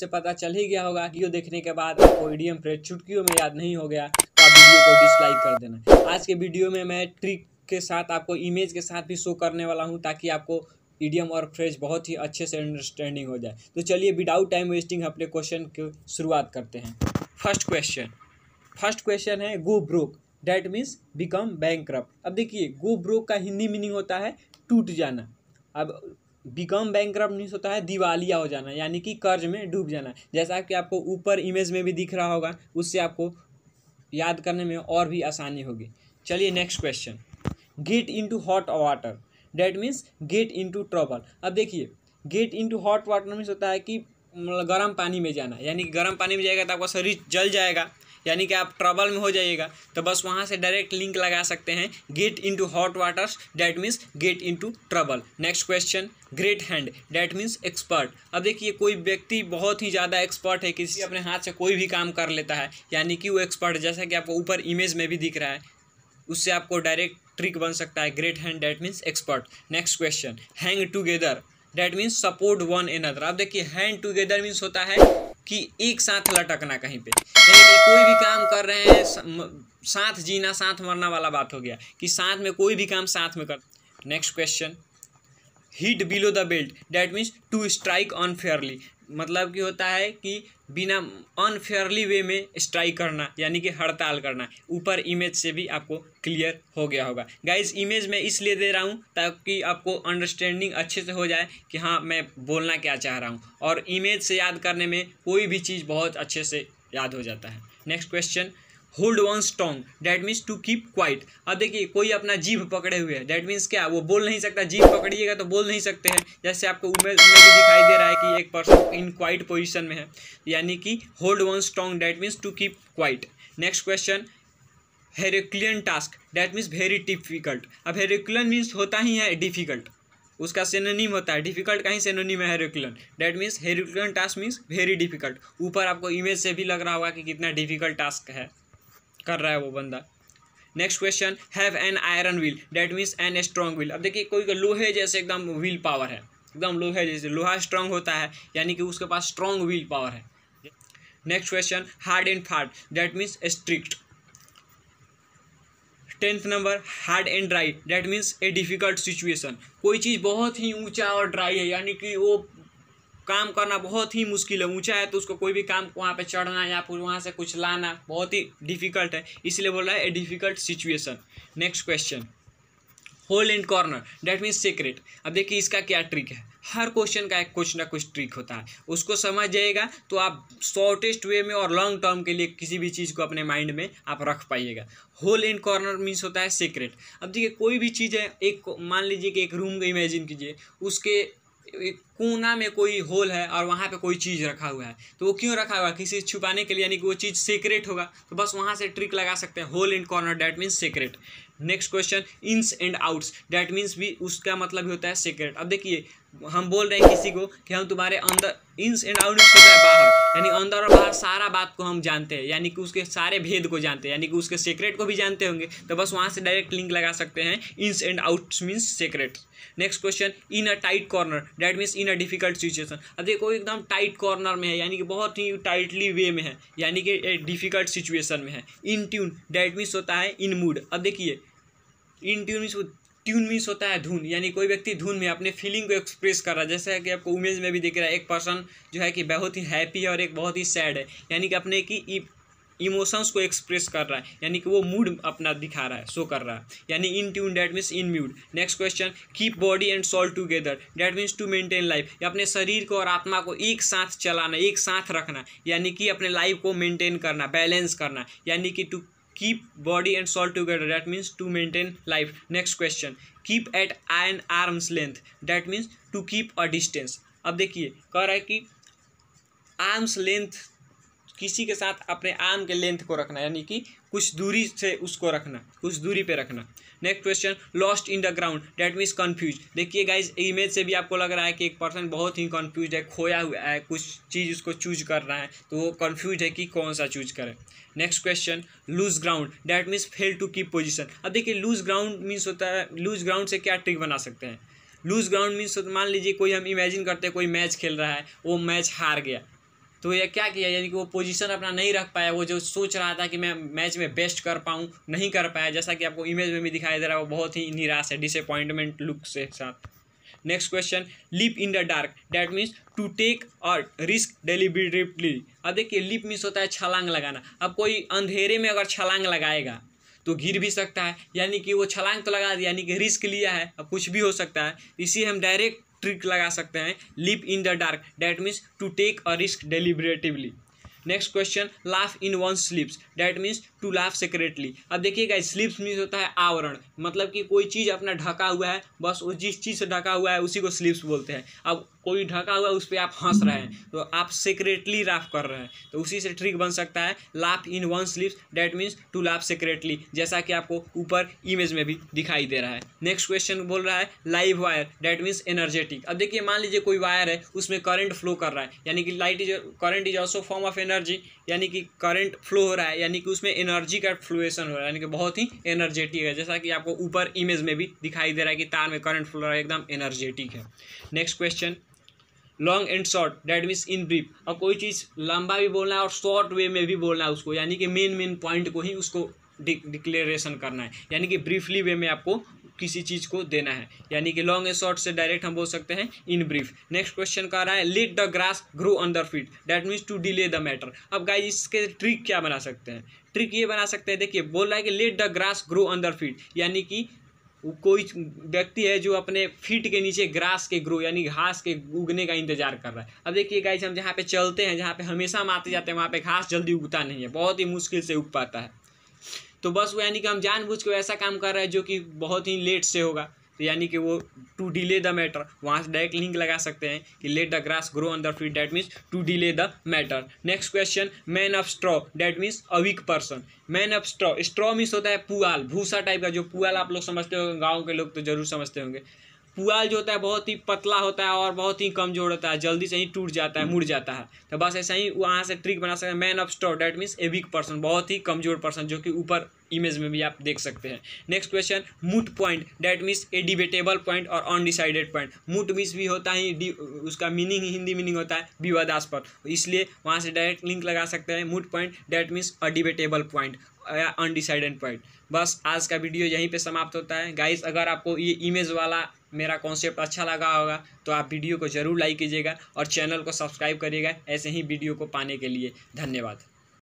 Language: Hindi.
से पता चल ही गया होगा वीडियो देखने के बाद आपको ईडीएम फ्रेड चुटकियों में याद नहीं हो गया तो आप वीडियो को डिसलाइक कर देना आज के वीडियो में मैं ट्रिक के साथ आपको इमेज के साथ भी शो करने वाला हूँ ताकि आपको ईडियम और फ्रेज बहुत ही अच्छे से अंडरस्टैंडिंग हो जाए तो चलिए विदाउट टाइम वेस्टिंग अपने क्वेश्चन की शुरुआत करते हैं फर्स्ट क्वेश्चन फर्स्ट क्वेश्चन है go broke that means become bank अब देखिए गो ब्रोक का हिंदी मीनिंग होता है टूट जाना अब बिकम बैंक मीन्स होता है दिवालिया हो जाना यानी कि कर्ज में डूब जाना जैसा कि आपको ऊपर इमेज में भी दिख रहा होगा उससे आपको याद करने में और भी आसानी होगी चलिए next question get into hot water that means get into trouble अब देखिए get into hot water means होता है कि मतलब गर्म पानी में जाना यानी कि गर्म पानी में जाएगा तो आपका शरीर जल जाएगा यानी कि आप ट्रबल में हो जाइएगा तो बस वहाँ से डायरेक्ट लिंक लगा सकते हैं get into hot waters that means get into trouble next question great hand that means expert अब देखिए कोई व्यक्ति बहुत ही ज़्यादा एक्सपर्ट है किसी अपने हाथ से कोई भी काम कर लेता है यानी कि वो एक्सपर्ट जैसा कि आपको ऊपर इमेज में भी दिख रहा है उससे आपको डायरेक्ट ट्रिक बन सकता है great hand that means expert next question hang together that means support one another आप देखिए हैंड टूगेदर मीन्स होता है कि एक साथ लटकना कहीं पे यानी कि कोई भी काम कर रहे हैं साथ जीना साथ मरना वाला बात हो गया कि साथ में कोई भी काम साथ में कर next question hit below the belt that means to strike unfairly मतलब कि होता है कि बिना अनफेयरली वे में स्ट्राइक करना यानी कि हड़ताल करना ऊपर इमेज से भी आपको क्लियर हो गया होगा गाइज इमेज मैं इसलिए दे रहा हूँ ताकि आपको अंडरस्टैंडिंग अच्छे से हो जाए कि हाँ मैं बोलना क्या चाह रहा हूँ और इमेज से याद करने में कोई भी चीज़ बहुत अच्छे से याद हो जाता है next question hold one strong that means to keep quiet अब देखिए कोई अपना जीभ पकड़े हुए है डैट मीन्स क्या वो बोल नहीं सकता जीभ पकड़िएगा तो बोल नहीं सकते हैं जैसे आपको उमेर उमेर भी दिखाई दे रहा है कि एक पर्सन इन क्वाइट पोजिशन में है यानी कि hold one strong that means to keep quiet next question herculean task that means very difficult अब हेरिकुलन मीन्स होता ही है डिफिकल्ट उसका सेनोनिम होता है डिफिकल्ट का ही सेनोनिम है herculean that means herculean task means very difficult ऊपर आपको इमेज से भी लग रहा होगा कि कितना डिफिकल्ट टास्क है कर रहा है वो बंदा next question have an iron will that means an strong will अब देखिए कोई लोहे जैसे एकदम व्हील पावर है एकदम लोहे जैसे लोहा स्ट्रांग होता है यानी कि उसके पास स्ट्रांग व्हील पावर है next question hard and fast that means strict tenth number hard and dry that means a difficult situation कोई चीज़ बहुत ही ऊंचा और ड्राई है यानी कि वो काम करना बहुत ही मुश्किल है ऊंचा है तो उसको कोई भी काम वहाँ पे चढ़ना या फिर वहाँ से कुछ लाना बहुत ही डिफिकल्ट है इसलिए बोल रहा है a difficult situation next question hole and corner that means secret अब देखिए इसका क्या ट्रिक है हर क्वेश्चन का एक कुछ ना कुछ ट्रिक होता है उसको समझ जाएगा तो आप शॉर्टेस्ट वे में और लॉन्ग टर्म के लिए किसी भी चीज़ को अपने माइंड में आप रख पाइएगा होल एंड कॉर्नर मीन्स होता है सीक्रेट अब देखिए कोई भी चीज़ है एक मान लीजिए कि एक रूम को इमेजिन कीजिए उसके कोना में कोई होल है और वहाँ पे कोई चीज़ रखा हुआ है तो वो क्यों रखा हुआ है किसी छुपाने के लिए यानी कि वो चीज़ सीक्रेट होगा तो बस वहाँ से ट्रिक लगा सकते हैं hole in corner that means secret next question ins and outs that means भी उसका मतलब भी होता है सीक्रेट अब देखिए हम बोल रहे हैं किसी को कि हम तुम्हारे अंदर इंस एंड आउट से बाहर यानी अंदर और बाहर सारा बात को हम जानते हैं यानी कि उसके सारे भेद को जानते हैं यानी कि उसके सीक्रेट को भी जानते होंगे तो बस वहाँ से डायरेक्ट लिंक लगा सकते हैं ins and out means secret next question in a tight corner that means in a difficult situation अब देखो एकदम टाइट कॉर्नर में है यानी कि बहुत ही टाइटली वे में है यानी कि डिफिकल्ट सिचुएशन में है इन ट्यून डैट मीन्स होता है इन मूड अब देखिए in tune means tune means होता है धुन यानी कोई व्यक्ति धुन में अपने फीलिंग को एक्सप्रेस कर रहा है जैसे कि आपको उमेज में भी दिख रहा है एक पर्सन जो है कि बहुत ही हैप्पी है और एक बहुत ही सैड है यानी कि अपने की इमोशंस को एक्सप्रेस कर रहा है यानी कि वो मूड अपना दिखा रहा है शो कर रहा है यानी in tune that means in mood next question keep body and soul together that means to maintain life अपने शरीर को और आत्मा को एक साथ चलाना एक साथ रखना यानी कि अपने लाइफ को मेंटेन करना बैलेंस करना यानी कि to keep body and soul together that means to maintain life next question keep at eye and arm's length that means to keep a distance अब देखिए कह रहा है कि आर्म्स लेंथ किसी के साथ अपने आर्म के लेंथ को रखना यानी कि कुछ दूरी से उसको रखना कुछ दूरी पे रखना next question lost in the ground that means confuse देखिए गाइज इमेज से भी आपको लग रहा है कि एक पर्सन बहुत ही कन्फ्यूज है खोया हुआ है कुछ चीज़ उसको चूज कर रहा है तो वो कन्फ्यूज है कि कौन सा चूज करें next question lose ground that means fail to keep position अब देखिए लूज ग्राउंड मीन्स होता है लूज ग्राउंड से क्या ट्रिक बना सकते हैं लूज ग्राउंड मीन्स मान लीजिए कोई हम इमेजिन करते हैं कोई मैच खेल रहा है वो मैच हार गया तो ये क्या किया यानी कि वो पोजीशन अपना नहीं रख पाया वो जो सोच रहा था कि मैं मैच में बेस्ट कर पाऊँ नहीं कर पाया जैसा कि आपको इमेज में भी दिखाई दे रहा है वो बहुत ही निराश है डिसअपॉइंटमेंट लुक से साथ next question leap in the dark that means to take और रिस्क डेलिबरेटली अब देखिए लिप मीन्स होता है छलांग लगाना अब कोई अंधेरे में अगर छलांग लगाएगा तो गिर भी सकता है यानी कि वो छलांग तो लगा दिया यानी कि रिस्क लिया है अब कुछ भी हो सकता है इसी हम डायरेक्ट ट्रिक लगा सकते हैं leap in the dark that means to take a risk deliberately next question laugh in one slips that means to laugh secretly अब देखिएगा स्लिप्स मीन्स होता है आवरण मतलब कि कोई चीज़ अपना ढका हुआ है बस वो जिस चीज़ से ढका हुआ है उसी को स्लिप्स बोलते हैं अब कोई ढका हुआ उस पर आप हंस रहे हैं तो आप सेक्रेटली लाफ कर रहे हैं तो उसी से ट्रिक बन सकता है laugh in one slips that means to laugh secretly जैसा कि आपको ऊपर इमेज में भी दिखाई दे रहा है नेक्स्ट क्वेश्चन बोल रहा है live wire that means energetic अब देखिए मान लीजिए कोई वायर है उसमें करंट फ्लो कर रहा है यानी कि light is current is also form of energy यानी कि करंट फ्लो हो रहा है यानी कि उसमें एनर्जी का फ्लोएशन हो रहा है यानी कि बहुत ही एनर्जेटिक है जैसा कि आपको ऊपर इमेज में भी दिखाई दे रहा है कि तार में करंट फ्लो रहा है एकदम एनर्जेटिक है next question long and short that means in brief और कोई चीज़ लंबा भी बोलना है और शॉर्ट वे में भी बोलना है उसको यानी कि मेन मेन पॉइंट को ही उसको डिक्लेरेशन करना है यानी कि ब्रीफली वे में आपको किसी चीज़ को देना है यानी कि लॉन्ग एंड शॉर्ट से डायरेक्ट हम बोल सकते हैं इन ब्रीफ नेक्स्ट क्वेश्चन कह रहा है let the grass grow under feet that means to delay the matter अब गाइज इसके ट्रिक क्या बना सकते हैं ट्रिक ये बना सकते हैं देखिए बोल रहा है कि let the grass grow under feet यानी कि कोई व्यक्ति है जो अपने फीट के नीचे ग्रास के ग्रो यानी घास के उगने का इंतजार कर रहा है अब देखिए गाइज हम जहाँ पे चलते हैं जहाँ पे हमेशा हम आते जाते हैं वहाँ पे घास जल्दी उगता नहीं है बहुत ही मुश्किल से उग पाता है तो बस वो यानी कि हम जानबूझ के ऐसा काम कर रहे हैं जो कि बहुत ही लेट से होगा तो यानी कि वो टू डिले द मैटर वहाँ से डायरेक्ट लिंक लगा सकते हैं कि let the grass grow on the field that means to delay the matter next question man of straw that means a weak person man of straw straw means होता है पुआल भूसा टाइप का जो पुआल आप लोग समझते होंगे गाँव के लोग तो जरूर समझते होंगे पुआल जो होता है बहुत ही पतला होता है और बहुत ही कमजोर होता है जल्दी से ही टूट जाता है मुड़ जाता है तो बस ऐसा ही वहाँ से ट्रिक बना सकते हैं man of straw that means a weak person बहुत ही कमजोर पर्सन जो कि ऊपर इमेज में भी आप देख सकते हैं next question moot point that means a debatable point और अनडिसाइडेड पॉइंट मूट मीन्स भी होता है उसका मीनिंग हिंदी मीनिंग होता है विवादास्पद इसलिए वहाँ से डायरेक्ट लिंक लगा सकते हैं moot point that means a debatable point या अनडिसाइडेड पॉइंट बस आज का वीडियो यहीं पे समाप्त होता है गाइस अगर आपको ये इमेज वाला मेरा कॉन्सेप्ट अच्छा लगा होगा तो आप वीडियो को ज़रूर लाइक कीजिएगा और चैनल को सब्सक्राइब करिएगा ऐसे ही वीडियो को पाने के लिए धन्यवाद